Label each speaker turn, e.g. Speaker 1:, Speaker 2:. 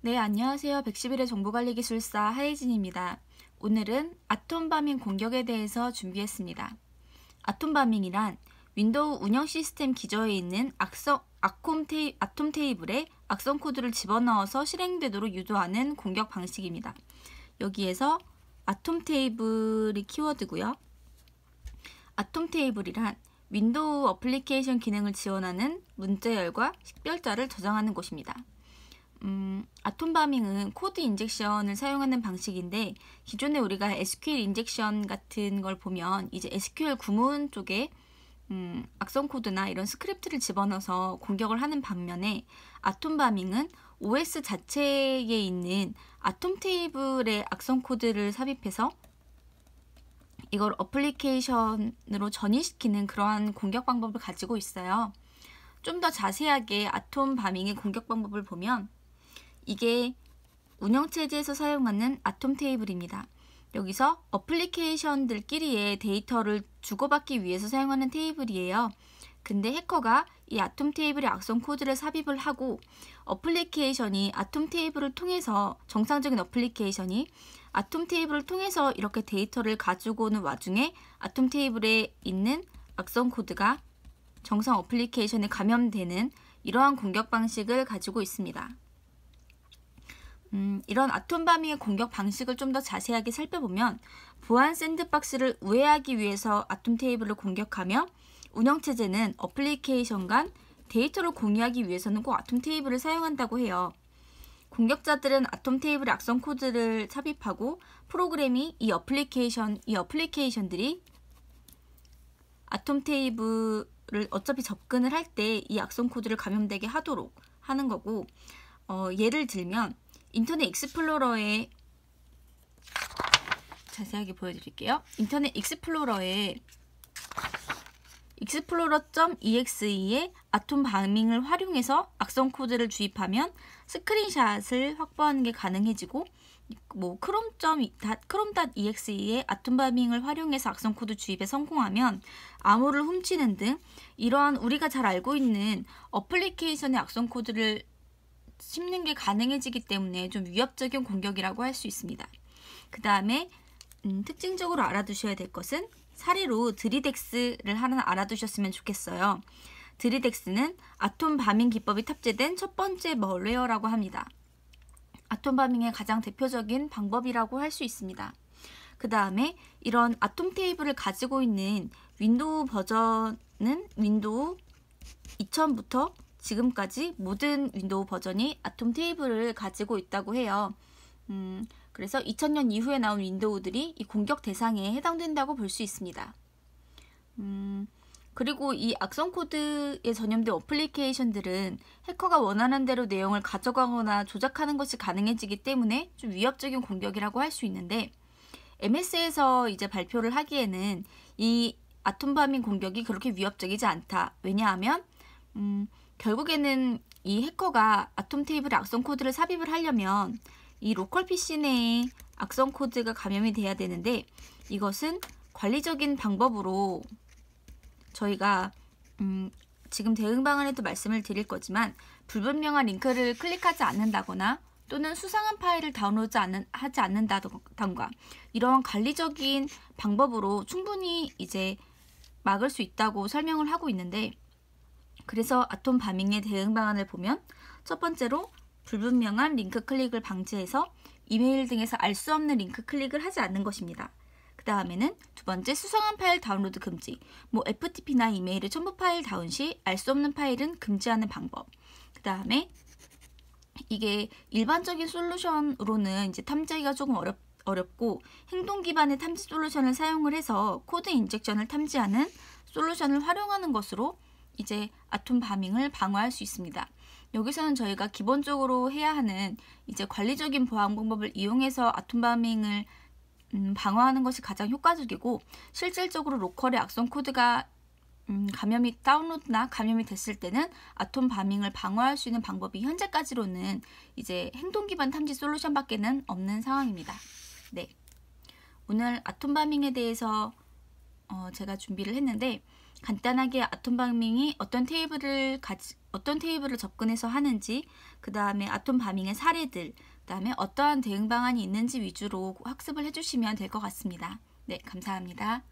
Speaker 1: 네, 안녕하세요. 111의 정보관리기술사 하예진입니다 오늘은 아톰바밍 공격에 대해서 준비했습니다. 아톰바밍이란 윈도우 운영 시스템 기저에 있는 악성, 아톰, 테이, 아톰 테이블에 악성 코드를 집어넣어서 실행되도록 유도하는 공격 방식입니다. 여기에서 아톰 테이블이 키워드고요. 아톰 테이블이란 윈도우 어플리케이션 기능을 지원하는 문자열과 식별자를 저장하는 곳입니다. 음, 아톰바밍은 코드 인젝션을 사용하는 방식인데 기존에 우리가 SQL 인젝션 같은 걸 보면 이제 SQL 구문 쪽에 음, 악성 코드나 이런 스크립트를 집어넣어서 공격을 하는 반면에 아톰바밍은 OS 자체에 있는 아톰 테이블의 악성 코드를 삽입해서 이걸 어플리케이션으로 전이시키는 그러한 공격 방법을 가지고 있어요. 좀 더 자세하게 아톰 바밍의 공격 방법을 보면 이게 운영체제에서 사용하는 아톰 테이블입니다. 여기서 어플리케이션들끼리의 데이터를 주고받기 위해서 사용하는 테이블이에요. 근데 해커가 이 아톰 테이블의 악성 코드를 삽입을 하고 어플리케이션이 아톰 테이블을 통해서 정상적인 어플리케이션이 아톰 테이블을 통해서 이렇게 데이터를 가지고 오는 와중에 아톰 테이블에 있는 악성 코드가 정상 어플리케이션에 감염되는 이러한 공격 방식을 가지고 있습니다. 음, 이런 아톰바미의 공격 방식을 좀 더 자세하게 살펴보면 보안 샌드박스를 우회하기 위해서 아톰 테이블을 공격하며 운영체제는 어플리케이션 간 데이터를 공유하기 위해서는 꼭 아톰 테이블을 사용한다고 해요. 공격자들은 아톰 테이블 악성 코드를 삽입하고 프로그램이 이 어플리케이션, 이 어플리케이션들이 아톰 테이블을 어차피 접근을 할 때 이 악성 코드를 감염되게 하도록 하는 거고, 어, 예를 들면 인터넷 익스플로러에 자세하게 보여드릴게요. 인터넷 익스플로러에 익스플로러.exe의 아톰 방밍을 활용해서 악성 코드를 주입하면 스크린샷을 확보하는 게 가능해지고 뭐 크롬. 크롬.exe의 아톰 방밍을 활용해서 악성 코드 주입에 성공하면 암호를 훔치는 등 이러한 우리가 잘 알고 있는 어플리케이션의 악성 코드를 심는 게 가능해지기 때문에 좀 위협적인 공격이라고 할 수 있습니다. 그 다음에 음, 특징적으로 알아두셔야 될 것은 사례로 드리덱스를 하나 알아두셨으면 좋겠어요. 드리덱스는 아톰 바밍 기법이 탑재된 첫 번째 멀웨어라고 합니다. 아톰 바밍의 가장 대표적인 방법이라고 할 수 있습니다. 그 다음에 이런 아톰 테이블을 가지고 있는 윈도우 버전은 윈도우 2000부터 지금까지 모든 윈도우 버전이 아톰 테이블을 가지고 있다고 해요. 음, 그래서 2000년 이후에 나온 윈도우들이 이 공격 대상에 해당된다고 볼 수 있습니다. 음, 그리고 이 악성 코드에 전염된 어플리케이션들은 해커가 원하는 대로 내용을 가져가거나 조작하는 것이 가능해지기 때문에 좀 위협적인 공격이라고 할 수 있는데 MS에서 이제 발표를 하기에는 이 아톰 바밍 공격이 그렇게 위협적이지 않다. 왜냐하면 음, 결국에는 이 해커가 아톰 테이블 악성 코드를 삽입을 하려면 이 로컬 PC 내에 악성 코드가 감염이 돼야 되는데 이것은 관리적인 방법으로 저희가 음, 지금 대응 방안에도 말씀을 드릴 거지만 불분명한 링크를 클릭하지 않는다거나 또는 수상한 파일을 다운로드 않는, 하지 않는다던가 이런 관리적인 방법으로 충분히 이제 막을 수 있다고 설명을 하고 있는데 그래서 아톰 바밍의 대응 방안을 보면 첫 번째로 불분명한 링크 클릭을 방지해서 이메일 등에서 알 수 없는 링크 클릭을 하지 않는 것입니다. 그 다음에는 두 번째 수상한 파일 다운로드 금지. 뭐 FTP나 이메일의 첨부 파일 다운 시 알 수 없는 파일은 금지하는 방법. 그 다음에 이게 일반적인 솔루션으로는 이제 탐지하기가 조금 어렵, 어렵고 행동 기반의 탐지 솔루션을 사용을 해서 코드 인젝션을 탐지하는 솔루션을 활용하는 것으로 이제 아톰 바밍을 방어할 수 있습니다. 여기서는 저희가 기본적으로 해야 하는 이제 관리적인 보안 방법을 이용해서 아톰 바밍을 음, 방어하는 것이 가장 효과적이고 실질적으로 로컬의 악성 코드가 음, 감염이 다운로드나 감염이 됐을 때는 아톰 바밍을 방어할 수 있는 방법이 현재까지로는 이제 행동 기반 탐지 솔루션밖에는 없는 상황입니다. 네, 오늘 아톰 바밍에 대해서 어, 제가 준비를 했는데 간단하게 아톰 바밍이 어떤 테이블을 가지, 어떤 테이블을 접근해서 하는지, 그 다음에 아톰 바밍의 사례들, 그 다음에 어떠한 대응 방안이 있는지 위주로 학습을 해주시면 될 것 같습니다. 네, 감사합니다.